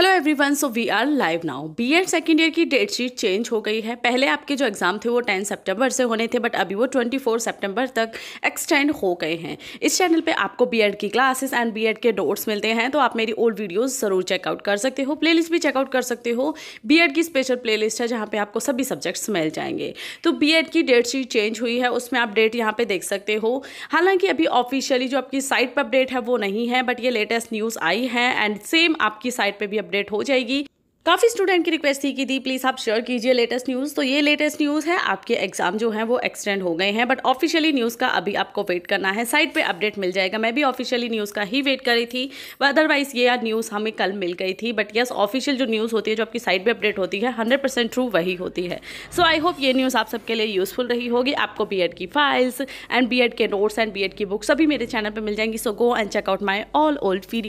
hello everyone so we are live now BEd second year की date sheet change हो गई है पहले आपके जो एग्ज़ाम थे वो 10 सितंबर से होने थे बट अभी वो 24 सितंबर तक एक्सटेंड हो गए हैं इस चैनल पे आपको बीएड की क्लासेस एंड बीएड के डोट्स मिलते हैं तो आप मेरी ओल्ड वीडियोस ज़रूर चेकआउट कर सकते हो लिस्ट भी चेकआउट कर सकते हो बी की स्पेशल प्ले है जहाँ पर आपको सभी सब्जेक्ट्स मिल जाएंगे तो बी की डेट शीट चेंज हुई है उसमें आप डेट यहाँ पर देख सकते हो हालांकि अभी ऑफिशियली जो आपकी साइट पर अपडेट है वो नहीं है बट ये लेटेस्ट न्यूज़ आई है एंड सेम आपकी साइट पर भी अपडेट हो जाएगी काफ़ी स्टूडेंट की रिक्वेस्ट थी कि दी प्लीज़ आप शेयर कीजिए लेटेस्ट न्यूज़ तो ये लेटेस्ट न्यूज़ है आपके एग्जाम जो हैं वो एक्सटेंड हो गए हैं बट ऑफिशियली न्यूज़ का अभी आपको वेट करना है साइट पे अपडेट मिल जाएगा मैं भी ऑफिशियली न्यूज़ का ही वेट कर रही थी अदरवाइज़ ये न्यूज़ हमें कल मिल गई थी बट यस ऑफिशियल जो न्यूज़ होती है जो आपकी साइट पर अपडेट होती है हंड्रेड परसेंट ट्रू वही होती है सो आई होप ये न्यूज़ आप सबके लिए यूज़फुल रही होगी आपको बी की फाइल्स एंड बी के नोट्स एंड बी की बुक सभी मेरे चैनल पर मिल जाएंगी so go and check out my all old video